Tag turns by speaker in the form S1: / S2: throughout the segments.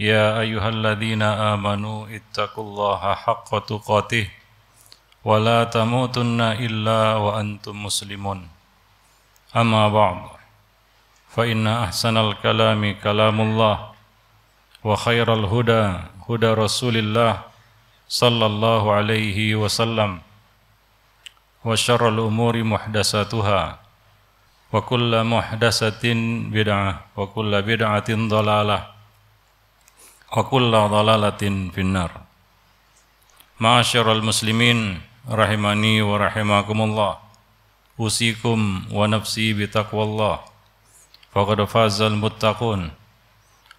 S1: يا أيها الذين آمنوا اتقوا الله حق تقاته ولا تموتن إلا وأنتم مسلمون أما بعد فإن أحسن الكلام كلام الله وخير الهدى هدى رسول الله صلى الله عليه وسلم وشر الأمور محدثاتها وكل محدثة بدعة وكل بدعة ضلالة وكل ضلالة في النار معاشر المسلمين رحمني ورحمكم الله أوصيكم ونفسي بتقوى الله فقد فاز المتقون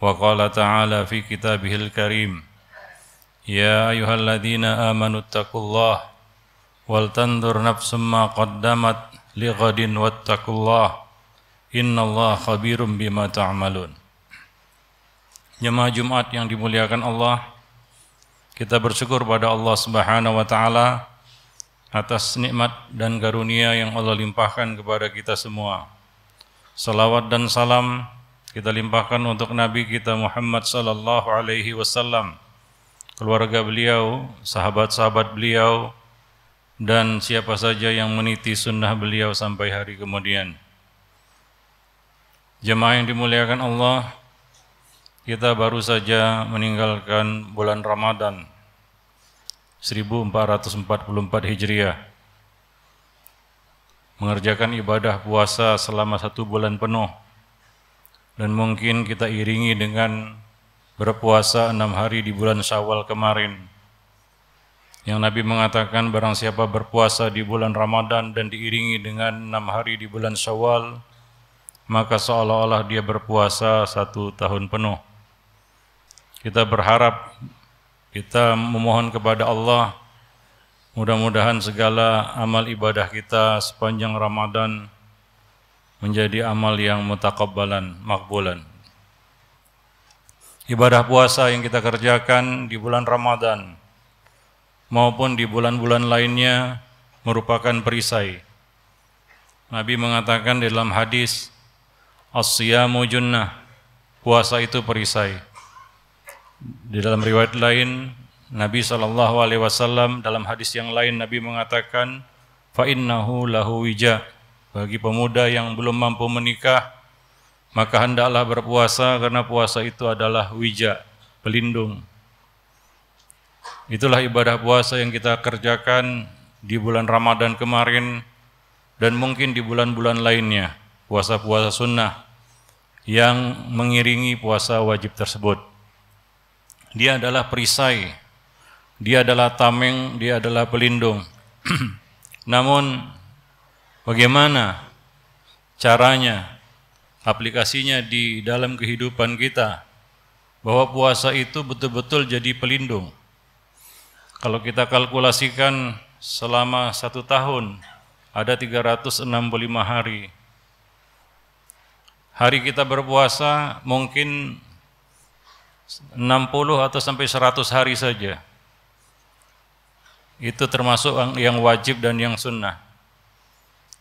S1: وقال تعالى في كتابه الكريم يا أيها الذين آمنوا اتقوا الله ولتنظر نفس ما قدمت لغد واتقوا الله إن الله خبير بما تعملون Jemaah Jumat yang dimuliakan Allah, kita bersyukur pada Allah Subhanahu wa taala atas nikmat dan karunia yang Allah limpahkan kepada kita semua. Salawat dan salam kita limpahkan untuk Nabi kita Muhammad sallallahu alaihi wasallam, keluarga beliau, sahabat-sahabat beliau dan siapa saja yang meniti sunnah beliau sampai hari kemudian. Jemaah yang dimuliakan Allah, kita baru saja meninggalkan bulan Ramadan 1444 Hijriah mengerjakan ibadah puasa selama satu bulan penuh dan mungkin kita iringi dengan berpuasa enam hari di bulan Syawal kemarin yang Nabi mengatakan barang siapa berpuasa di bulan Ramadan dan diiringi dengan enam hari di bulan Syawal maka seolah-olah dia berpuasa satu tahun penuh kita berharap, kita memohon kepada Allah, mudah-mudahan segala amal ibadah kita sepanjang Ramadan menjadi amal yang mutakabbalan, makbulan. Ibadah puasa yang kita kerjakan di bulan Ramadan maupun di bulan-bulan lainnya merupakan perisai. Nabi mengatakan dalam hadis, As-siyamu junnah, puasa itu perisai. Di dalam riwayat lain, Nabi saw dalam hadis yang lain Nabi mengatakan, innahu lahu wija. Bagi pemuda yang belum mampu menikah, maka hendaklah berpuasa karena puasa itu adalah wija, pelindung. Itulah ibadah puasa yang kita kerjakan di bulan Ramadan kemarin dan mungkin di bulan-bulan lainnya, puasa-puasa sunnah yang mengiringi puasa wajib tersebut. Dia adalah perisai, dia adalah tameng, dia adalah pelindung. Namun bagaimana caranya, aplikasinya di dalam kehidupan kita bahwa puasa itu betul-betul jadi pelindung. Kalau kita kalkulasikan selama satu tahun ada 365 hari. Hari kita berpuasa mungkin 60 atau sampai 100 hari saja. Itu termasuk yang wajib dan yang sunnah.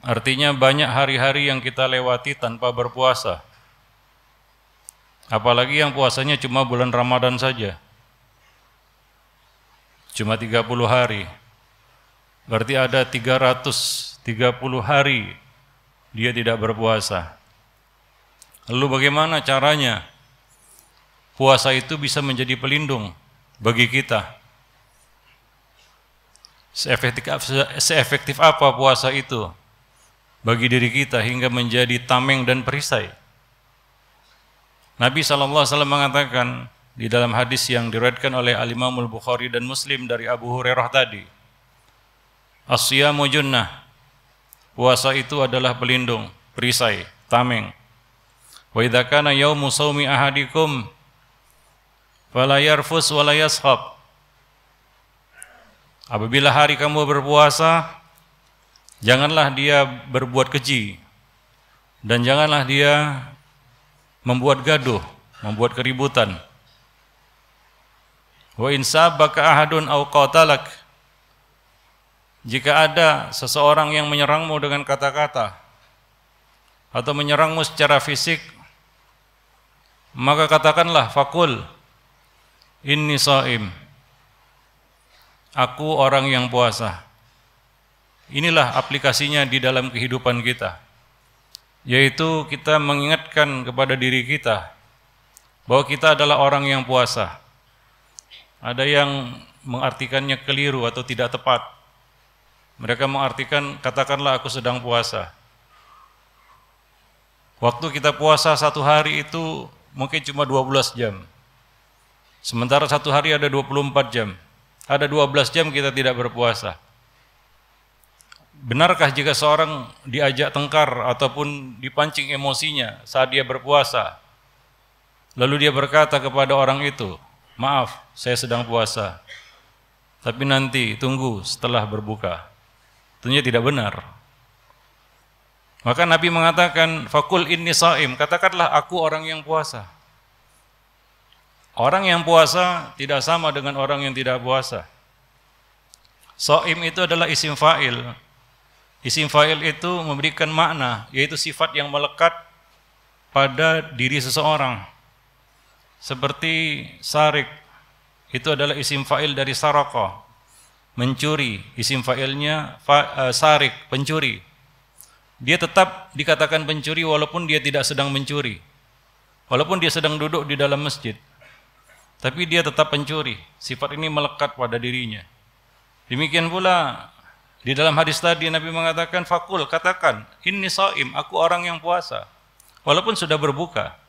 S1: Artinya banyak hari-hari yang kita lewati tanpa berpuasa. Apalagi yang puasanya cuma bulan Ramadan saja. Cuma 30 hari. Berarti ada 330 hari dia tidak berpuasa. Lalu bagaimana caranya? puasa itu bisa menjadi pelindung bagi kita. Seefektif, seefektif apa puasa itu bagi diri kita hingga menjadi tameng dan perisai. Nabi SAW mengatakan di dalam hadis yang diriwayatkan oleh Al-Imamul Bukhari dan Muslim dari Abu Hurairah tadi. Asyamu junnah. Puasa itu adalah pelindung, perisai, tameng. Wa idza kana yaumu ahadikum fala yarfus wala yashab. Apabila hari kamu berpuasa, janganlah dia berbuat keji dan janganlah dia membuat gaduh, membuat keributan. Wa insabaka ahadun au qatalak. Jika ada seseorang yang menyerangmu dengan kata-kata atau menyerangmu secara fisik, maka katakanlah fakul ini saim. Aku orang yang puasa. Inilah aplikasinya di dalam kehidupan kita. Yaitu kita mengingatkan kepada diri kita bahwa kita adalah orang yang puasa. Ada yang mengartikannya keliru atau tidak tepat. Mereka mengartikan katakanlah aku sedang puasa. Waktu kita puasa satu hari itu mungkin cuma 12 jam. Sementara satu hari ada 24 jam. Ada 12 jam kita tidak berpuasa. Benarkah jika seorang diajak tengkar ataupun dipancing emosinya saat dia berpuasa? Lalu dia berkata kepada orang itu, "Maaf, saya sedang puasa." Tapi nanti tunggu setelah berbuka. Tentunya tidak benar. Maka Nabi mengatakan, "Fakul ini saim," katakanlah aku orang yang puasa. Orang yang puasa tidak sama dengan orang yang tidak puasa. Soim itu adalah isim fa'il. Isim fa'il itu memberikan makna, yaitu sifat yang melekat pada diri seseorang. Seperti sarik, itu adalah isim fa'il dari saroko, mencuri. Isim fa'ilnya fa, uh, sarik, pencuri. Dia tetap dikatakan pencuri walaupun dia tidak sedang mencuri. Walaupun dia sedang duduk di dalam masjid tapi dia tetap pencuri. Sifat ini melekat pada dirinya. Demikian pula di dalam hadis tadi Nabi mengatakan fakul katakan ini saim aku orang yang puasa walaupun sudah berbuka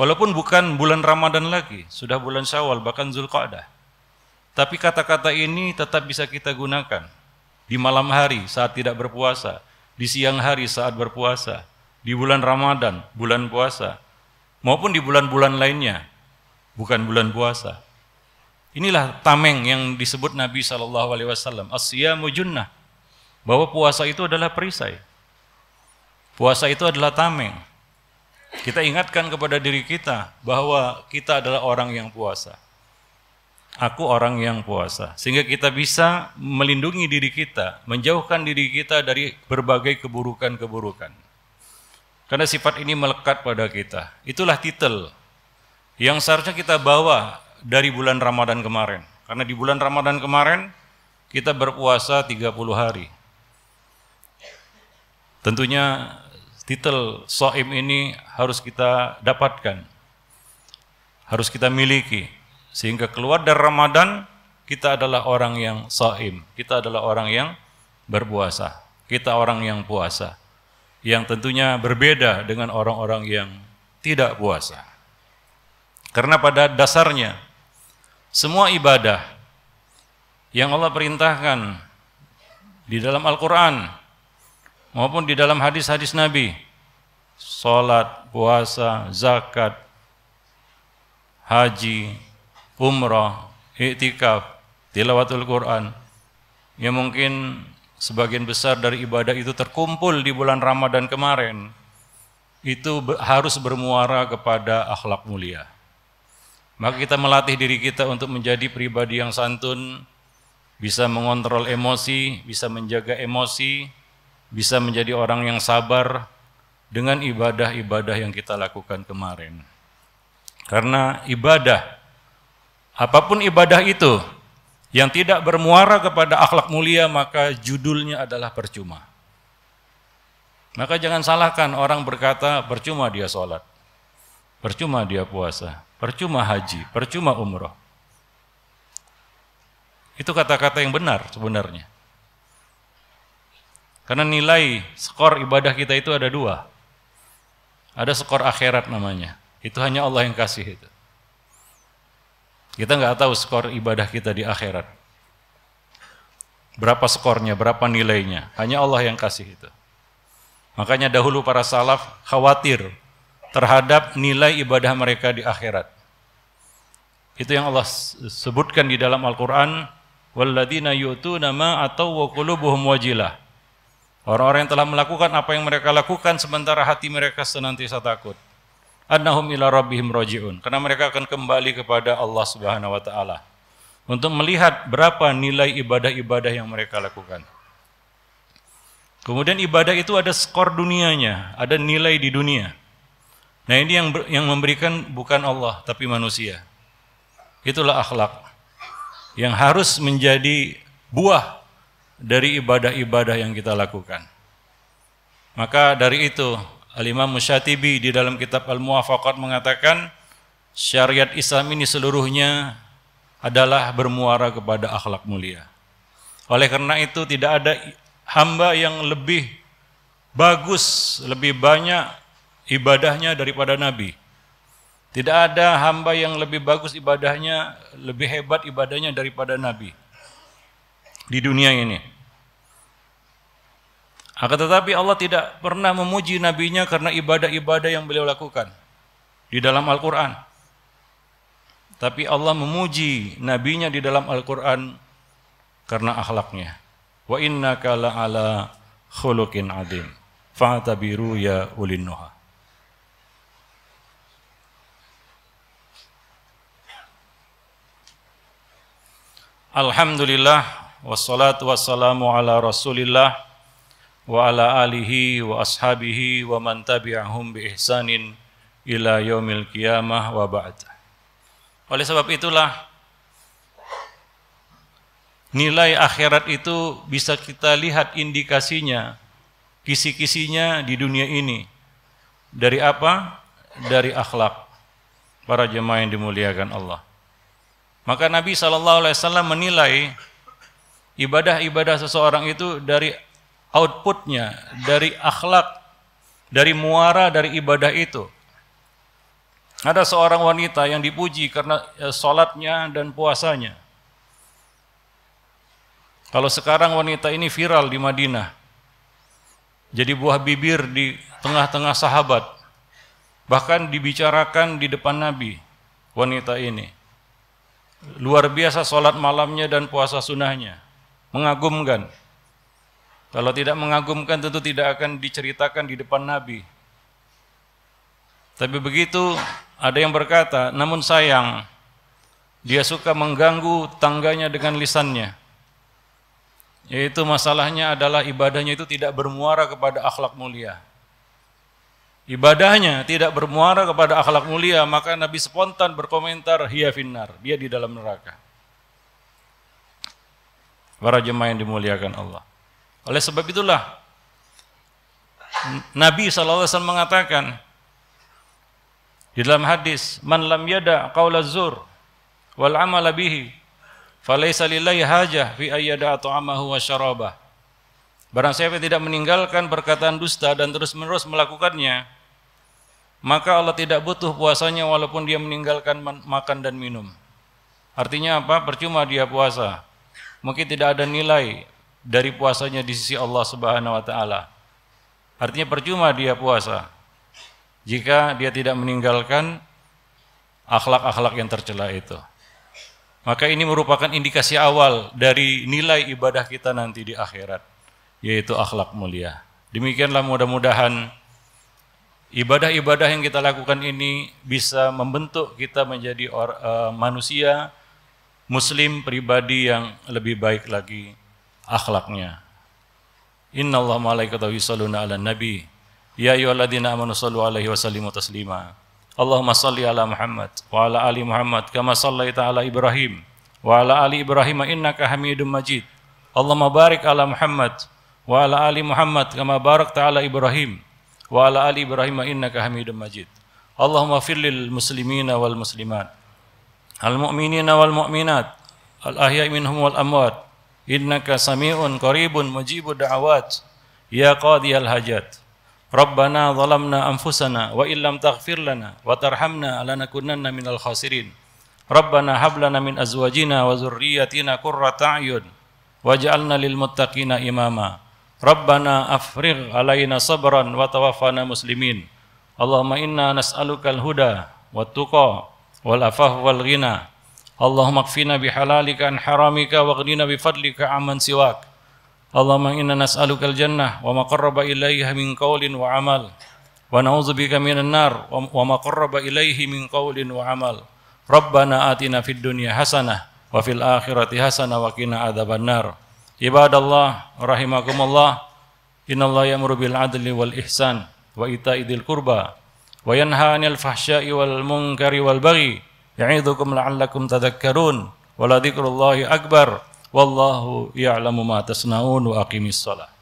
S1: walaupun bukan bulan Ramadan lagi sudah bulan Syawal bahkan Zulqa'dah tapi kata-kata ini tetap bisa kita gunakan di malam hari saat tidak berpuasa di siang hari saat berpuasa di bulan Ramadan bulan puasa maupun di bulan-bulan lainnya bukan bulan puasa. Inilah tameng yang disebut Nabi Shallallahu Alaihi Wasallam asyamu junnah bahwa puasa itu adalah perisai. Puasa itu adalah tameng. Kita ingatkan kepada diri kita bahwa kita adalah orang yang puasa. Aku orang yang puasa, sehingga kita bisa melindungi diri kita, menjauhkan diri kita dari berbagai keburukan-keburukan. Karena sifat ini melekat pada kita. Itulah titel yang seharusnya kita bawa dari bulan Ramadan kemarin. Karena di bulan Ramadan kemarin kita berpuasa 30 hari. Tentunya titel soim ini harus kita dapatkan. Harus kita miliki. Sehingga keluar dari Ramadan kita adalah orang yang soim. Kita adalah orang yang berpuasa. Kita orang yang puasa. Yang tentunya berbeda dengan orang-orang yang tidak puasa. Karena pada dasarnya semua ibadah yang Allah perintahkan di dalam Al-Qur'an maupun di dalam hadis-hadis Nabi, sholat, puasa, zakat, haji, umrah, iktikaf, tilawatul Quran. yang mungkin sebagian besar dari ibadah itu terkumpul di bulan Ramadan kemarin. Itu harus bermuara kepada akhlak mulia. Maka kita melatih diri kita untuk menjadi pribadi yang santun, bisa mengontrol emosi, bisa menjaga emosi, bisa menjadi orang yang sabar dengan ibadah-ibadah yang kita lakukan kemarin. Karena ibadah, apapun ibadah itu, yang tidak bermuara kepada akhlak mulia maka judulnya adalah percuma. Maka jangan salahkan orang berkata percuma dia sholat, percuma dia puasa, Percuma haji, percuma umroh. Itu kata-kata yang benar sebenarnya. Karena nilai skor ibadah kita itu ada dua. Ada skor akhirat namanya. Itu hanya Allah yang kasih itu. Kita nggak tahu skor ibadah kita di akhirat. Berapa skornya, berapa nilainya. Hanya Allah yang kasih itu. Makanya dahulu para salaf khawatir terhadap nilai ibadah mereka di akhirat. Itu yang Allah sebutkan di dalam Al-Qur'an, Walladina yutu nama atau wakulu qulubuhum wajilah." Orang-orang yang telah melakukan apa yang mereka lakukan sementara hati mereka senantiasa takut. Annahum ila rabbihim raji'un. Karena mereka akan kembali kepada Allah Subhanahu wa taala untuk melihat berapa nilai ibadah-ibadah yang mereka lakukan. Kemudian ibadah itu ada skor dunianya, ada nilai di dunia. Nah ini yang yang memberikan bukan Allah tapi manusia. Itulah akhlak yang harus menjadi buah dari ibadah-ibadah yang kita lakukan. Maka dari itu, Al-Imam Musyatibi di dalam kitab Al-Muwafaqat mengatakan, syariat Islam ini seluruhnya adalah bermuara kepada akhlak mulia. Oleh karena itu tidak ada hamba yang lebih bagus, lebih banyak ibadahnya daripada Nabi tidak ada hamba yang lebih bagus ibadahnya, lebih hebat ibadahnya daripada Nabi di dunia ini. Akan tetapi Allah tidak pernah memuji nabinya karena ibadah-ibadah yang beliau lakukan di dalam Al-Qur'an. Tapi Allah memuji nabinya di dalam Al-Qur'an karena akhlaknya. Wa innaka la'ala khuluqin adim. Fa'tabiru ya ulinnuha. Alhamdulillah wassalatu wassalamu ala Rasulillah wa ala alihi wa ashabihi wa man tabi'ahum bi ihsanin ila yaumil qiyamah wa ba'd. Oleh sebab itulah nilai akhirat itu bisa kita lihat indikasinya, kisi-kisinya di dunia ini. Dari apa? Dari akhlak para jemaah yang dimuliakan Allah. Maka Nabi Shallallahu Alaihi Wasallam menilai ibadah-ibadah seseorang itu dari outputnya, dari akhlak, dari muara dari ibadah itu. Ada seorang wanita yang dipuji karena eh, sholatnya dan puasanya. Kalau sekarang wanita ini viral di Madinah, jadi buah bibir di tengah-tengah sahabat, bahkan dibicarakan di depan Nabi wanita ini. Luar biasa sholat malamnya dan puasa sunnahnya. Mengagumkan. Kalau tidak mengagumkan tentu tidak akan diceritakan di depan Nabi. Tapi begitu ada yang berkata, namun sayang, dia suka mengganggu tangganya dengan lisannya. Yaitu masalahnya adalah ibadahnya itu tidak bermuara kepada akhlak mulia ibadahnya tidak bermuara kepada akhlak mulia, maka Nabi spontan berkomentar, hiya finnar, dia di dalam neraka. Para jemaah yang dimuliakan Allah. Oleh sebab itulah, Nabi SAW mengatakan, di dalam hadis, Man lam yada qawla zur, wal amala bihi, falaysa lillahi hajah fi ayyada atau amahu wa syarabah. Barang siapa tidak meninggalkan perkataan dusta dan terus-menerus melakukannya, maka Allah tidak butuh puasanya walaupun dia meninggalkan makan dan minum. Artinya apa? Percuma dia puasa. Mungkin tidak ada nilai dari puasanya di sisi Allah Subhanahu wa taala. Artinya percuma dia puasa jika dia tidak meninggalkan akhlak-akhlak yang tercela itu. Maka ini merupakan indikasi awal dari nilai ibadah kita nanti di akhirat yaitu akhlak mulia. Demikianlah mudah-mudahan ibadah-ibadah yang kita lakukan ini bisa membentuk kita menjadi or, uh, manusia muslim pribadi yang lebih baik lagi akhlaknya. Inna Allah malaikatahu yusalluna ala nabi ya ayyuhalladzina amanu sallu alaihi wa sallimu taslima. Allahumma salli ala Muhammad wa ala ali Muhammad kama sallaita taala Ibrahim wa ala ali Ibrahim innaka Hamidum Majid. Allahumma barik ala Muhammad wa ala ali Muhammad kama barakta ala Ibrahim wa ala ali Ibrahim innaka Hamidum Majid. Allahumma firlil muslimina wal muslimat al mu'minina wal mu'minat al ahya'i minhum wal amwat innaka sami'un qaribun mujibu da'awat ya qadi al hajat Rabbana zalamna anfusana wa illam taghfir lana wa tarhamna lanakunanna minal khasirin. Rabbana hablana min azwajina wa zurriyatina qurrata a'yun waj'alna lil muttaqina imama. Rabbana afrigh alaina sabran wa tawaffana muslimin. Allahumma inna nas'alukal huda wa tuqa wal afah wal ghina. Allahumma kfina bihalalika an haramika wa ghnina bifadlika amman siwak. Allahumma inna nas'alukal jannah wa ma qarraba ilaiha min qawlin wa amal. Wa na'udzu bika minan nar wa ma ilaihi min qawlin wa amal. Rabbana atina fid dunya hasanah wa fil akhirati hasanah wa qina adzabannar. Ibadallah rahimakumullah innallaha ya'muru bil adli wal ihsan wa ita'idil qurba wa yanha 'anil fahsya'i wal munkari wal baghi ya'idzukum la'allakum tadhakkarun wa akbar wallahu ya'lamu ma tasna'un wa aqimissalah